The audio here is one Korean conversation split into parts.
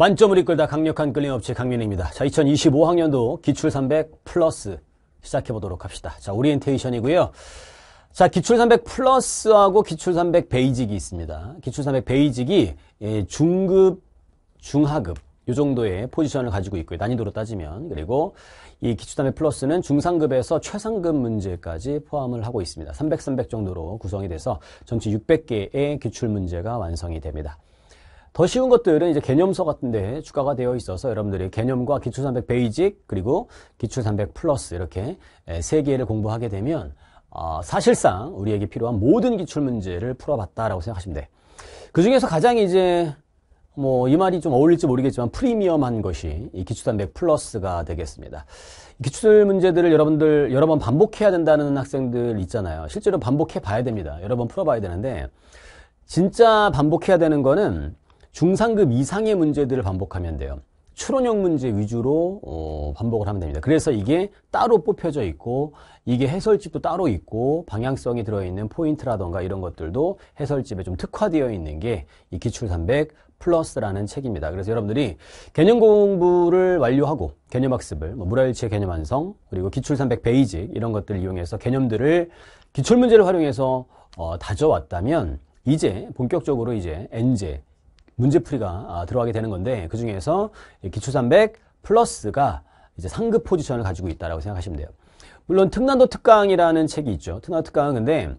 만점을 이끌다 강력한 끌림업체 강민입니다. 자, 2025학년도 기출 300 플러스 시작해 보도록 합시다. 자, 오리엔테이션이고요. 자, 기출 300 플러스하고 기출 300 베이직이 있습니다. 기출 300 베이직이 예, 중급, 중하급 이 정도의 포지션을 가지고 있고요. 난이도로 따지면. 그리고 이기출300 플러스는 중상급에서 최상급 문제까지 포함을 하고 있습니다. 300, 300 정도로 구성이 돼서 전체 600개의 기출문제가 완성이 됩니다. 더 쉬운 것들은 이제 개념서 같은데 추가가 되어 있어서 여러분들이 개념과 기출 300 베이직 그리고 기출 300 플러스 이렇게 세 개를 공부하게 되면 어, 사실상 우리에게 필요한 모든 기출 문제를 풀어봤다라고 생각하시면 돼. 그 중에서 가장 이제 뭐 이 말이 좀 어울릴지 모르겠지만 프리미엄한 것이 이 기출 300 플러스가 되겠습니다. 기출 문제들을 여러분들 여러 번 반복해야 된다는 학생들 있잖아요. 실제로 반복해 봐야 됩니다. 여러 번 풀어봐야 되는데 진짜 반복해야 되는 거는 중상급 이상의 문제들을 반복하면 돼요. 추론형 문제 위주로 어, 반복을 하면 됩니다. 그래서 이게 따로 뽑혀져 있고 이게 해설집도 따로 있고 방향성이 들어있는 포인트라던가 이런 것들도 해설집에 좀 특화되어 있는 게 이 기출 300 플러스라는 책입니다. 그래서 여러분들이 개념 공부를 완료하고 개념 학습을 뭐물화일체 개념 완성 그리고 기출 300 베이직 이런 것들을 이용해서 개념들을 기출 문제를 활용해서 어, 다져왔다면 이제 본격적으로 이제 엔제 문제풀이가 아, 들어가게 되는 건데 그 중에서 기초 300 플러스가 이제 상급 포지션을 가지고 있다라고 생각하시면 돼요. 물론 특난도 특강이라는 책이 있죠. 특난도 특강은 근데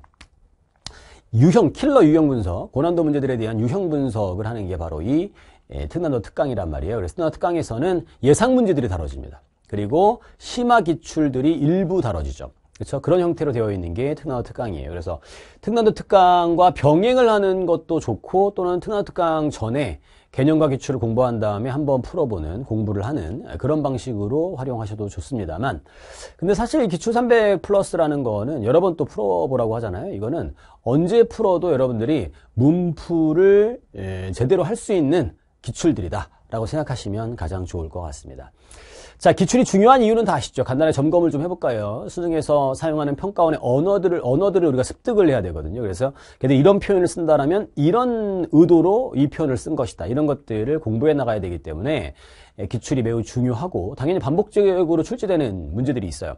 유형 킬러 유형 분석, 고난도 문제들에 대한 유형 분석을 하는 게 바로 이 예, 특난도 특강이란 말이에요. 그래서 특난도 특강에서는 예상 문제들이 다뤄집니다. 그리고 심화 기출들이 일부 다뤄지죠. 그렇죠? 그런 형태로 되어 있는 게 특난호 특강이에요. 그래서 특난도 특강과 병행을 하는 것도 좋고 또는 특난호 특강 전에 개념과 기출을 공부한 다음에 한번 풀어보는 공부를 하는 그런 방식으로 활용하셔도 좋습니다만 근데 사실 기출 300 플러스라는 거는 여러 번 또 풀어보라고 하잖아요. 이거는 언제 풀어도 여러분들이 문풀을 예, 제대로 할 수 있는 기출들이다 라고 생각하시면 가장 좋을 것 같습니다. 자, 기출이 중요한 이유는 다 아시죠? 간단하게 점검을 좀 해볼까요? 수능에서 사용하는 평가원의 언어들을, 언어들을 우리가 습득을 해야 되거든요. 그래서, 걔들 이런 표현을 쓴다라면, 이런 의도로 이 표현을 쓴 것이다. 이런 것들을 공부해 나가야 되기 때문에, 기출이 매우 중요하고, 당연히 반복적으로 출제되는 문제들이 있어요.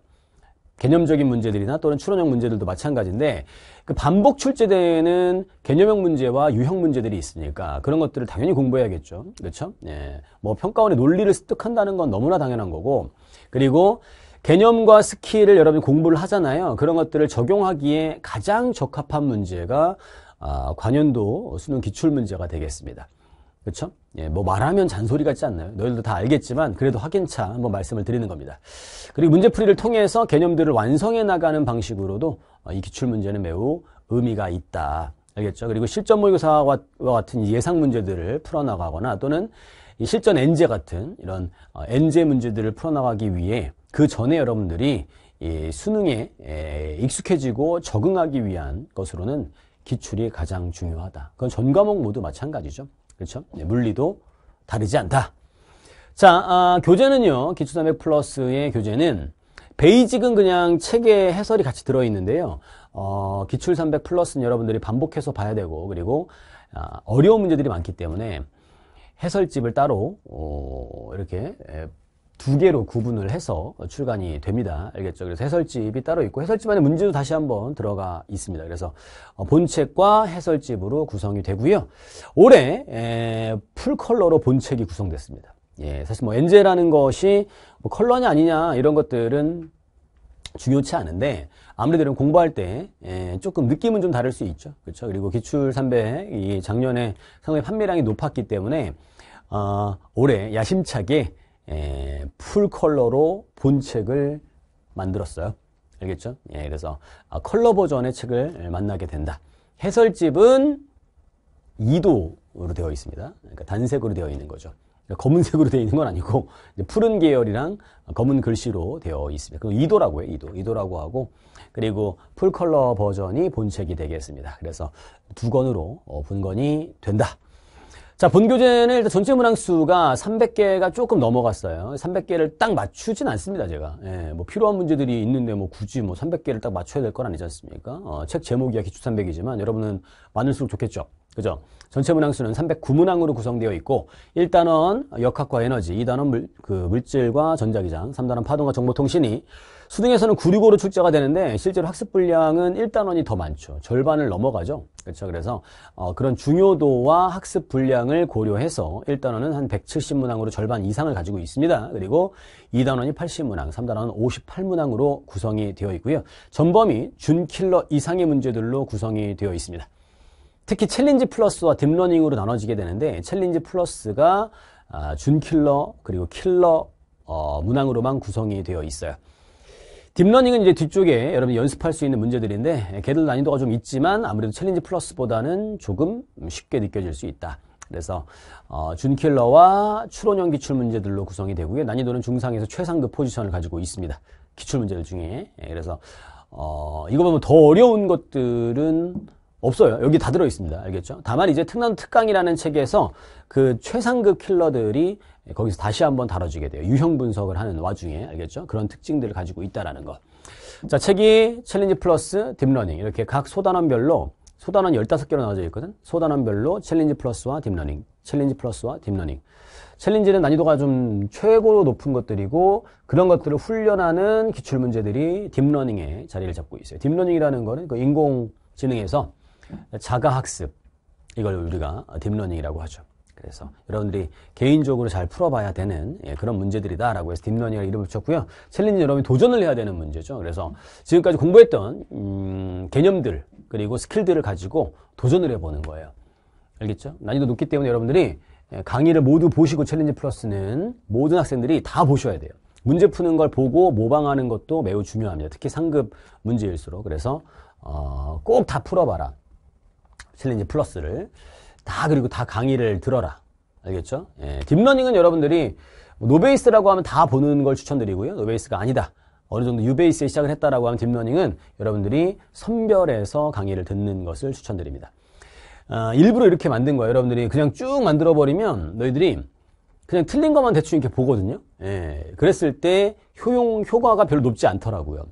개념적인 문제들이나 또는 추론형 문제들도 마찬가지인데 그 반복 출제되는 개념형 문제와 유형 문제들이 있으니까 그런 것들을 당연히 공부해야겠죠. 그렇죠? 예. 뭐 평가원의 논리를 습득한다는 건 너무나 당연한 거고 그리고 개념과 스킬을 여러분이 공부를 하잖아요. 그런 것들을 적용하기에 가장 적합한 문제가 아, 관연도 수능 기출 문제가 되겠습니다. 그렇죠? 예, 뭐 말하면 잔소리 같지 않나요? 너희들도 다 알겠지만 그래도 확인차 한번 말씀을 드리는 겁니다. 그리고 문제풀이를 통해서 개념들을 완성해 나가는 방식으로도 어, 이 기출문제는 매우 의미가 있다. 알겠죠? 그리고 실전 모의고사와 같은 예상 문제들을 풀어나가거나 또는 이 실전 엔제 같은 이런 엔제 어, 문제들을 풀어나가기 위해 그 전에 여러분들이 이 수능에 익숙해지고 적응하기 위한 것으로는 기출이 가장 중요하다. 그건 전 과목 모두 마찬가지죠. 그렇죠? 네, 물리도 다르지 않다. 자, 아, 교재는요. 기초사맥 플러스의 교재는 베이직은 그냥 책의 해설이 같이 들어있는데요. 어, 기출 300 플러스는 여러분들이 반복해서 봐야 되고 그리고 아, 어려운 문제들이 많기 때문에 해설집을 따로 어, 이렇게 두 개로 구분을 해서 출간이 됩니다. 알겠죠? 그래서 해설집이 따로 있고 해설집 안에 문제도 다시 한번 들어가 있습니다. 그래서 어, 본책과 해설집으로 구성이 되고요. 올해 풀컬러로 본책이 구성됐습니다. 예, 사실 뭐엔젤이라는 것이 뭐 컬러냐 아니냐 이런 것들은 중요치 않은데 아무래도 이 공부할 때 예, 조금 느낌은 좀 다를 수 있죠. 그렇죠? 그리고 기출 삼배 이 작년에 상당히 판매량이 높았기 때문에 어, 올해 야심차게 에, 예, 풀 컬러로 본 책을 만들었어요. 알겠죠? 예, 그래서 아, 컬러 버전의 책을 만나게 된다. 해설집은 2도로 되어 있습니다. 그러니까 단색으로 되어 있는 거죠. 그러니까 검은색으로 되어 있는 건 아니고 푸른 계열이랑 검은 글씨로 되어 있습니다. 그럼 2도라고 해요. 2도. 2도라고 하고 그리고 풀 컬러 버전이 본책이 되겠습니다. 그래서 두 권으로 어, 분권이 된다. 자, 본교재는 일단 전체 문항수가 300개가 조금 넘어갔어요. 300개를 딱 맞추진 않습니다, 제가. 예, 뭐 필요한 문제들이 있는데 뭐 굳이 뭐 300개를 딱 맞춰야 될 건 아니지 않습니까? 어, 책 제목이야 기초 300이지만 여러분은 많을수록 좋겠죠. 그죠? 전체 문항수는 309문항으로 구성되어 있고 1단원 역학과 에너지, 2단원 물, 그 물질과 전자기장, 3단원 파동과 정보통신이 수능에서는 965로 출제가 되는데 실제로 학습 분량은 1단원이 더 많죠. 절반을 넘어가죠. 그렇죠. 그래서 어, 그런 중요도와 학습 분량을 고려해서 1단원은 한 170문항으로 절반 이상을 가지고 있습니다. 그리고 2단원이 80문항, 3단원은 58문항으로 구성이 되어 있고요. 전범위 준킬러 이상의 문제들로 구성이 되어 있습니다. 특히 챌린지 플러스와 딥러닝으로 나눠지게 되는데 챌린지 플러스가 아, 준킬러 그리고 킬러 어, 문항으로만 구성이 되어 있어요. 딥러닝은 이제 뒤쪽에 여러분 이 연습할 수 있는 문제들인데 걔들 난이도가 좀 있지만 아무래도 챌린지 플러스보다는 조금 쉽게 느껴질 수 있다. 그래서 어, 준킬러와 추론형 기출 문제들로 구성이 되고요. 난이도는 중상에서 최상급 포지션을 가지고 있습니다. 기출 문제들 중에. 예, 그래서 어, 이거 보면 더 어려운 것들은 없어요. 여기 다 들어있습니다. 알겠죠? 다만 이제 특난 특강이라는 책에서 그 최상급 킬러들이 거기서 다시 한번 다뤄지게 돼요. 유형 분석을 하는 와중에 알겠죠? 그런 특징들을 가지고 있다라는 것. 자, 책이 챌린지 플러스 딥러닝 이렇게 각 소단원별로 소단원 15개로 나눠져 있거든. 소단원별로 챌린지 플러스와 딥러닝, 챌린지 플러스와 딥러닝. 챌린지는 난이도가 좀 최고 로 높은 것들이고 그런 것들을 훈련하는 기출 문제들이 딥러닝에 자리를 잡고 있어요. 딥러닝이라는 거는 그 인공지능에서 자가학습 이걸 우리가 딥러닝이라고 하죠. 그래서 여러분들이 개인적으로 잘 풀어봐야 되는 예, 그런 문제들이다라고 해서 딥러닝이라 이름을 붙였고요. 챌린지 여러분이 도전을 해야 되는 문제죠. 그래서 지금까지 공부했던 음, 개념들 그리고 스킬들을 가지고 도전을 해보는 거예요. 알겠죠? 난이도 높기 때문에 여러분들이 예, 강의를 모두 보시고 챌린지 플러스는 모든 학생들이 다 보셔야 돼요. 문제 푸는 걸 보고 모방하는 것도 매우 중요합니다. 특히 상급 문제일수록. 그래서 어, 꼭 다 풀어봐라. 챌린지 플러스를 다 그리고 다 강의를 들어라 알겠죠? 예, 딥러닝은 여러분들이 뭐 노베이스라고 하면 다 보는 걸 추천드리고요 노베이스가 아니다 어느 정도 유베이스에 시작을 했다라고 하면 딥러닝은 여러분들이 선별해서 강의를 듣는 것을 추천드립니다. 아, 일부러 이렇게 만든 거예요. 여러분들이 그냥 쭉 만들어버리면 너희들이 그냥 틀린 것만 대충 이렇게 보거든요. 예, 그랬을 때 효용, 효과가 별로 높지 않더라고요.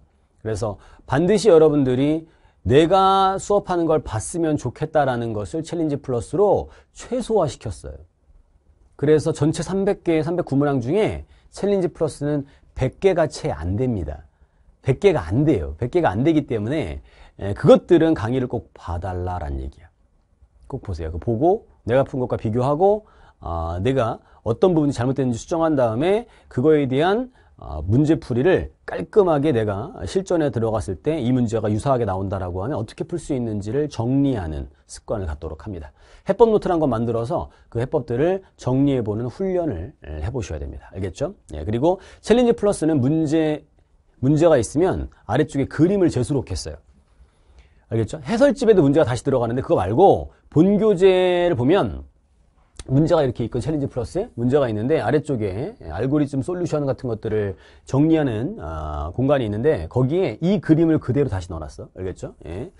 그래서 반드시 여러분들이 내가 수업하는 걸 봤으면 좋겠다라는 것을 챌린지 플러스로 최소화 시켰어요. 그래서 전체 300개의 309문항 중에 챌린지 플러스는 100개가 채 안 됩니다. 100개가 안 돼요. 100개가 안 되기 때문에 예, 그것들은 강의를 꼭 봐달라라는 얘기야. 꼭 보세요. 그 보고 내가 푼 것과 비교하고 아, 내가 어떤 부분이 잘못됐는지 수정한 다음에 그거에 대한 아, 문제풀이를 깔끔하게 내가 실전에 들어갔을 때 이 문제가 유사하게 나온다라고 하면 어떻게 풀 수 있는지를 정리하는 습관을 갖도록 합니다. 해법 노트란 거 만들어서 그 해법들을 정리해보는 훈련을 해보셔야 됩니다. 알겠죠? 예, 그리고 챌린지 플러스는 문제, 문제가 있으면 아래쪽에 그림을 재수록했어요 알겠죠? 해설집에도 문제가 다시 들어가는데 그거 말고 본 교재를 보면 문제가 이렇게 있고 챌린지 플러스에 문제가 있는데 아래쪽에 알고리즘 솔루션 같은 것들을 정리하는 아, 공간이 있는데 거기에 이 그림을 그대로 다시 넣어놨어 알겠죠? 예.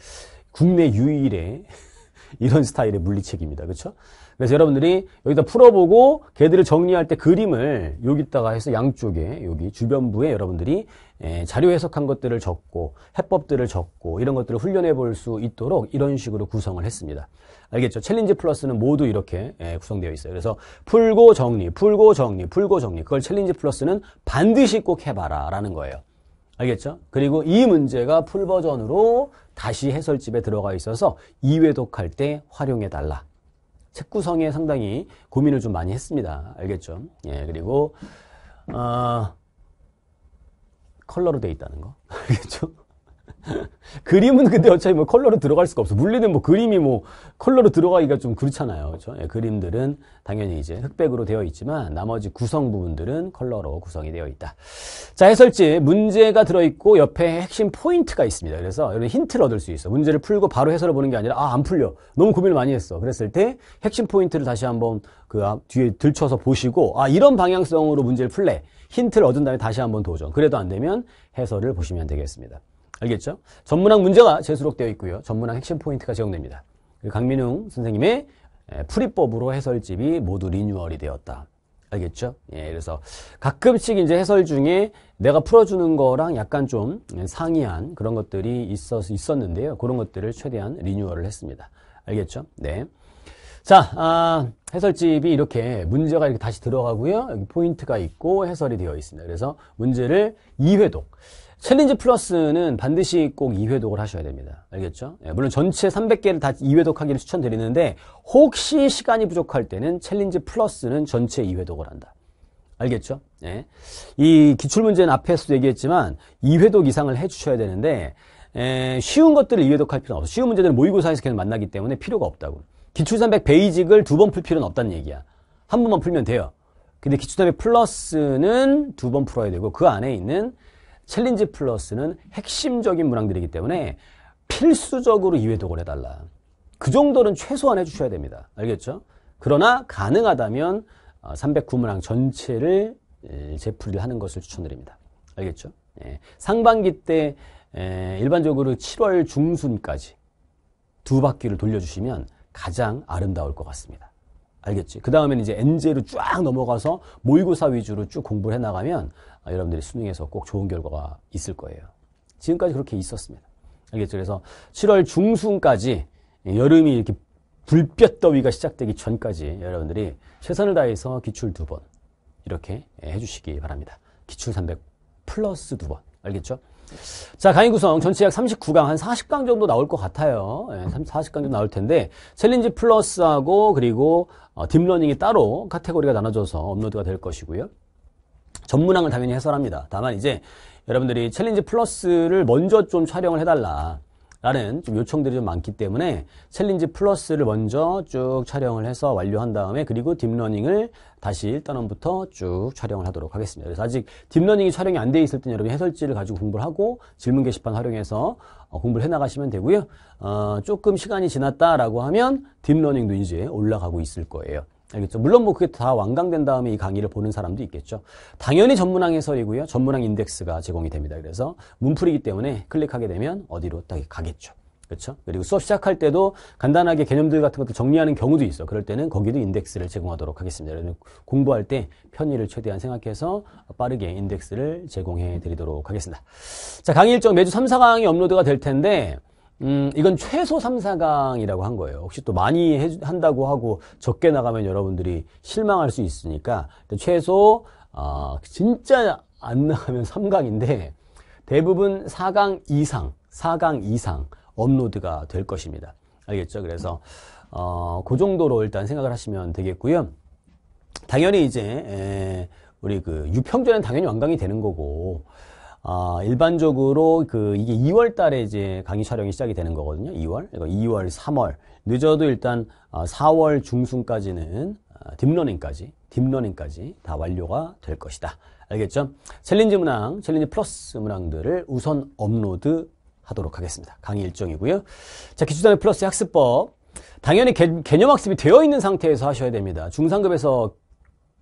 국내 유일의 이런 스타일의 물리책입니다 그렇죠? 그래서 여러분들이 여기다 풀어보고 걔들을 정리할 때 그림을 여기다가 해서 양쪽에 여기 주변부에 여러분들이 예, 자료 해석한 것들을 적고 해법들을 적고 이런 것들을 훈련해 볼 수 있도록 이런 식으로 구성을 했습니다 알겠죠? 챌린지 플러스는 모두 이렇게 예, 구성되어 있어요. 그래서 풀고 정리, 풀고 정리, 풀고 정리. 그걸 챌린지 플러스는 반드시 꼭 해봐라 라는 거예요. 알겠죠? 그리고 이 문제가 풀 버전으로 다시 해설집에 들어가 있어서 2회독할 때 활용해달라. 책 구성에 상당히 고민을 좀 많이 했습니다. 알겠죠? 예, 그리고, 어, 컬러로 돼 있다는 거. 알겠죠? 그림은 근데 어차피 뭐 컬러로 들어갈 수가 없어. 물리는 뭐 그림이 뭐 컬러로 들어가기가 좀 그렇잖아요. 그렇죠? 예, 그림들은 당연히 이제 흑백으로 되어 있지만 나머지 구성 부분들은 컬러로 구성이 되어 있다. 자, 해설지 문제가 들어 있고 옆에 핵심 포인트가 있습니다. 그래서 여러분 힌트를 얻을 수 있어. 문제를 풀고 바로 해설을 보는 게 아니라 아, 안 풀려. 너무 고민을 많이 했어. 그랬을 때 핵심 포인트를 다시 한번 그 뒤에 들춰서 보시고 아, 이런 방향성으로 문제를 풀래. 힌트를 얻은 다음에 다시 한번 도전. 그래도 안 되면 해설을 보시면 되겠습니다. 알겠죠? 전문학 문제가 재수록되어 있고요. 전문학 핵심 포인트가 제공됩니다. 그 강민웅 선생님의 예, 풀이법으로 해설집이 모두 리뉴얼이 되었다. 알겠죠? 예, 그래서 가끔씩 이제 해설 중에 내가 풀어주는 거랑 약간 좀 상이한 그런 것들이 있었, 있었는데요. 그런 것들을 최대한 리뉴얼을 했습니다. 알겠죠? 네. 자, 아, 해설집이 이렇게 문제가 이렇게 다시 들어가고요. 여기 포인트가 있고 해설이 되어 있습니다. 그래서 문제를 2회독. 챌린지 플러스는 반드시 꼭 2회독을 하셔야 됩니다. 알겠죠? 예, 물론 전체 300개를 다 2회독 하기를 추천드리는데 혹시 시간이 부족할 때는 챌린지 플러스는 전체 2회독을 한다. 알겠죠? 예. 이 기출문제는 앞에서도 얘기했지만 2회독 이상을 해주셔야 되는데 에, 예, 쉬운 것들을 2회독 할 필요는 없어 쉬운 문제들은 모의고사에서 계속 만나기 때문에 필요가 없다고. 기출300 베이직을 두 번 풀 필요는 없다는 얘기야. 한 번만 풀면 돼요. 근데 기출300 플러스는 두 번 풀어야 되고 그 안에 있는 챌린지 플러스는 핵심적인 문항들이기 때문에 필수적으로 이외독을 해달라. 그 정도는 최소한 해주셔야 됩니다. 알겠죠? 그러나 가능하다면 309문항 어, 전체를 재풀이를 하는 것을 추천드립니다. 알겠죠? 예, 상반기 때 일반적으로 7월 중순까지 두 바퀴를 돌려주시면 가장 아름다울 것 같습니다. 알겠지. 그 다음에는 이제 n 제로쫙 넘어가서 모의고사 위주로 쭉 공부를 해나가면 아, 여러분들이 수능에서 꼭 좋은 결과가 있을 거예요. 지금까지 그렇게 있었습니다. 알겠죠. 그래서 7월 중순까지 여름이 이렇게 불볕더위가 시작되기 전까지 여러분들이 최선을 다해서 기출 두 번 이렇게 해주시기 바랍니다. 기출 300 플러스 두 번. 알겠죠? 자, 강의 구성 전체 약 39강, 한 40강 정도 나올 것 같아요. 40강 예, 정도 나올 텐데, 챌린지 플러스하고, 그리고, 어, 딥러닝이 따로 카테고리가 나눠져서 업로드가 될 것이고요. 전문항을 당연히 해설합니다. 다만, 이제, 여러분들이 챌린지 플러스를 먼저 좀 촬영을 해달라. 라는 좀 요청들이 좀 많기 때문에 챌린지 플러스를 먼저 쭉 촬영을 해서 완료한 다음에 그리고 딥러닝을 다시 1단원부터 쭉 촬영을 하도록 하겠습니다. 그래서 아직 딥러닝이 촬영이 안 돼 있을 땐 여러분이 해설지를 가지고 공부를 하고 질문 게시판 활용해서 어, 공부를 해나가시면 되고요. 어, 조금 시간이 지났다라고 하면 딥러닝도 이제 올라가고 있을 거예요. 알겠죠? 물론 뭐 그게 다 완강된 다음에 이 강의를 보는 사람도 있겠죠. 당연히 전문항 해설이고요. 전문항 인덱스가 제공이 됩니다. 그래서 문풀이기 때문에 클릭하게 되면 어디로 딱 가겠죠. 그렇죠? 그리고 수업 시작할 때도 간단하게 개념들 같은 것도 정리하는 경우도 있어. 그럴 때는 거기도 인덱스를 제공하도록 하겠습니다. 그래서 공부할 때 편의를 최대한 생각해서 빠르게 인덱스를 제공해 드리도록 하겠습니다. 자, 강의 일정 매주 3, 4강이 업로드가 될 텐데 음, 이건 최소 3사강이라고 한 거예요. 혹시 또 많이 해, 한다고 하고 적게 나가면 여러분들이 실망할 수 있으니까 최소 어, 진짜 안 나가면 3강인데 대부분 4강 이상, 4강 이상 업로드가 될 것입니다. 알겠죠? 그래서 어, 그 정도로 일단 생각을 하시면 되겠고요. 당연히 이제 에, 우리 그 유평전은 당연히 완강이 되는 거고 아, 일반적으로 그 이게 2월 달에 이제 강의 촬영이 시작이 되는 거거든요. 2월. 2월, 3월. 늦어도 일단 4월 아, 중순까지는 아, 딥러닝까지, 딥러닝까지 다 완료가 될 것이다. 알겠죠? 챌린지 문항, 챌린지 플러스 문항들을 우선 업로드 하도록 하겠습니다. 강의 일정이고요. 자, 기초단위 플러스 학습법. 당연히 개, 념 학습이 되어 있는 상태에서 하셔야 됩니다. 중상급에서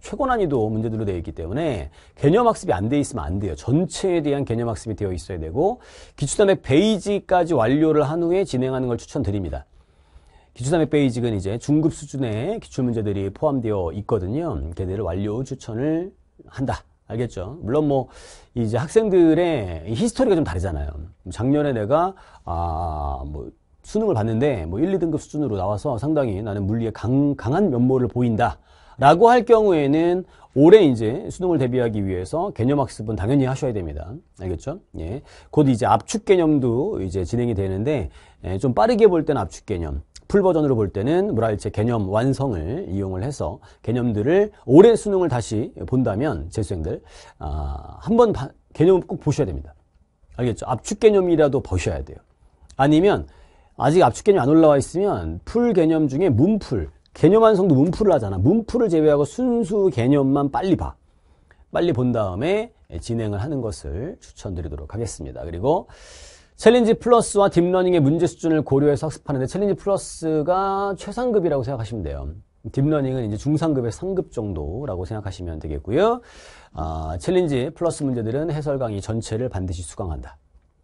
최고 난이도 문제들로 되어 있기 때문에 개념 학습이 안 돼 있으면 안 돼요. 전체에 대한 개념 학습이 되어 있어야 되고 기초담의 베이직까지 완료를 한 후에 진행하는 걸 추천드립니다. 기초담의 베이직은 이제 중급 수준의 기출 문제들이 포함되어 있거든요. 걔네를 완료 추천을 한다. 알겠죠? 물론 뭐 이제 학생들의 히스토리가 좀 다르잖아요. 작년에 내가 아 뭐 수능을 봤는데 뭐 1, 2등급 수준으로 나와서 상당히 나는 물리에 강, 강한 면모를 보인다. 라고 할 경우에는 올해 이제 수능을 대비하기 위해서 개념 학습은 당연히 하셔야 됩니다. 알겠죠? 예. 곧 이제 압축 개념도 이제 진행이 되는데 예, 좀 빠르게 볼 때는 압축 개념, 풀 버전으로 볼 때는 물알체 개념 완성을 이용을 해서 개념들을 올해 수능을 다시 본다면 재수생들 아, 한번 개념을 꼭 보셔야 됩니다. 알겠죠? 압축 개념이라도 보셔야 돼요. 아니면 아직 압축 개념 이안 올라와 있으면 풀 개념 중에 문풀 개념 완성도 문풀을 하잖아. 문풀을 제외하고 순수 개념만 빨리 봐. 빨리 본 다음에 진행을 하는 것을 추천드리도록 하겠습니다. 그리고 챌린지 플러스와 딥러닝의 문제 수준을 고려해서 학습하는데 챌린지 플러스가 최상급이라고 생각하시면 돼요. 딥러닝은 이제 중상급의 상급 정도라고 생각하시면 되겠고요. 아, 챌린지 플러스 문제들은 해설 강의 전체를 반드시 수강한다.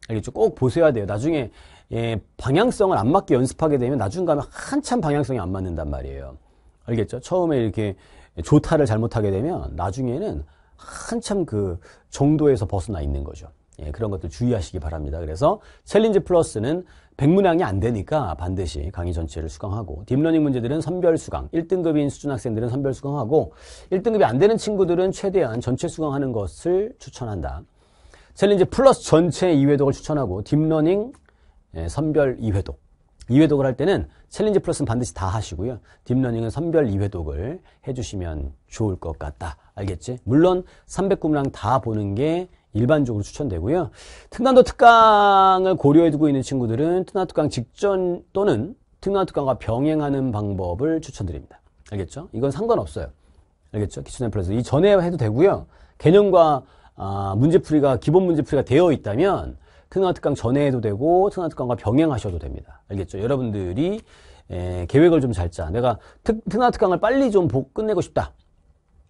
이겠죠꼭 보셔야 돼요. 나중에 예, 방향성을 안 맞게 연습하게 되면 나중 가면 한참 방향성이 안 맞는단 말이에요. 알겠죠? 처음에 이렇게 조타를 잘못하게 되면 나중에는 한참 그 정도에서 벗어나 있는 거죠. 예, 그런 것들 주의하시기 바랍니다. 그래서 챌린지 플러스는 백문항이 안 되니까 반드시 강의 전체를 수강하고 딥러닝 문제들은 선별 수강, 1등급인 수준 학생들은 선별 수강하고 1등급이 안 되는 친구들은 최대한 전체 수강하는 것을 추천한다. 챌린지 플러스 전체 2회독을 추천하고 딥러닝 예, 선별 2회독 2회독을 할 때는 챌린지 플러스는 반드시 다 하시고요. 딥러닝은 선별 2회독을 해주시면 좋을 것 같다. 알겠지? 물론 300구문항 다 보는 게 일반적으로 추천되고요. 특강도 특강을 고려해두고 있는 친구들은 특강 특강 직전 또는 특강 특강과 병행하는 방법을 추천드립니다. 알겠죠? 이건 상관없어요. 알겠죠? 기초넷 플러스. 이전에 해도 되고요. 개념과 아, 문제풀이가 기본 문제풀이가 되어 있다면 특나 특강 전에 해도 되고 특나 특강과 병행하셔도 됩니다. 알겠죠? 여러분들이 에, 예, 계획을 좀 잘 짜. 내가 특, 특나 특강을 빨리 좀 보, 끝내고 싶다.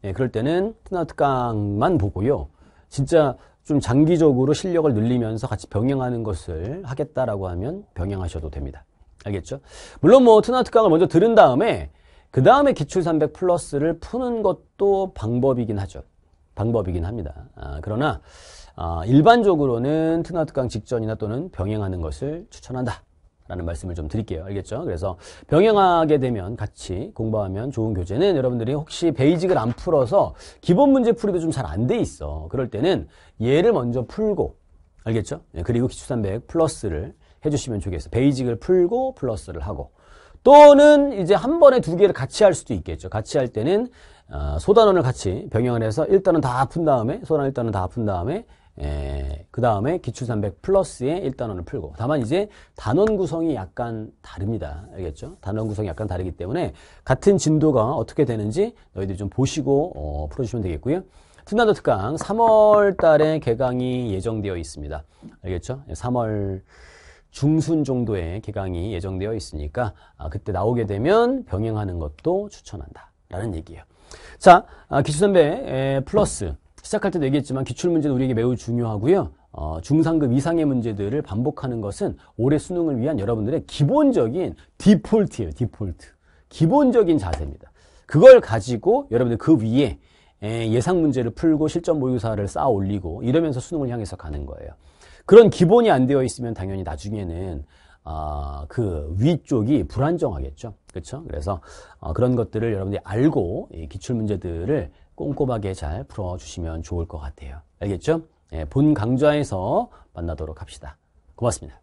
예, 그럴 때는 특나 특강만 보고요. 진짜 좀 장기적으로 실력을 늘리면서 같이 병행하는 것을 하겠다라고 하면 병행하셔도 됩니다. 알겠죠? 물론 뭐 특나 특강을 먼저 들은 다음에 그 다음에 기출 300 플러스를 푸는 것도 방법이긴 하죠. 방법이긴 합니다. 아, 그러나 아, 일반적으로는 트나트강 직전이나 또는 병행하는 것을 추천한다. 라는 말씀을 좀 드릴게요. 알겠죠? 그래서 병행하게 되면 같이 공부하면 좋은 교재는 여러분들이 혹시 베이직을 안 풀어서 기본 문제 풀이도 좀 잘 안 돼 있어. 그럴 때는 얘를 먼저 풀고 알겠죠? 예, 그리고 기출3백 플러스를 해주시면 좋겠어요. 베이직을 풀고 플러스를 하고 또는 이제 한 번에 두 개를 같이 할 수도 있겠죠. 같이 할 때는 아, 소단원을 같이 병행을 해서 일단은 다푼 다음에 소단 원 일단은 다푼 다음에 예, 그 다음에 기출 300 플러스에 일단원을 풀고 다만 이제 단원 구성이 약간 다릅니다 알겠죠 단원 구성이 약간 다르기 때문에 같은 진도가 어떻게 되는지 너희들이 좀 보시고 어, 풀어주시면 되겠고요 특단도 특강 3월 달에 개강이 예정되어 있습니다 알겠죠 3월 중순 정도에 개강이 예정되어 있으니까 아, 그때 나오게 되면 병행하는 것도 추천한다 라는 얘기예요 자, 아, 기출선배 플러스. 시작할 때도 얘기했지만 기출문제는 우리에게 매우 중요하고요. 어, 중상급 이상의 문제들을 반복하는 것은 올해 수능을 위한 여러분들의 기본적인 디폴트예요. 디폴트. 기본적인 자세입니다. 그걸 가지고 여러분들 그 위에 예상 문제를 풀고 실전 모의고사를 쌓아 올리고 이러면서 수능을 향해서 가는 거예요. 그런 기본이 안 되어 있으면 당연히 나중에는 어, 그 위쪽이 불안정하겠죠. 그렇죠? 그래서 어, 그런 것들을 여러분들이 알고 기출 문제들을 꼼꼼하게 잘 풀어주시면 좋을 것 같아요. 알겠죠? 예, 본 강좌에서 만나도록 합시다. 고맙습니다.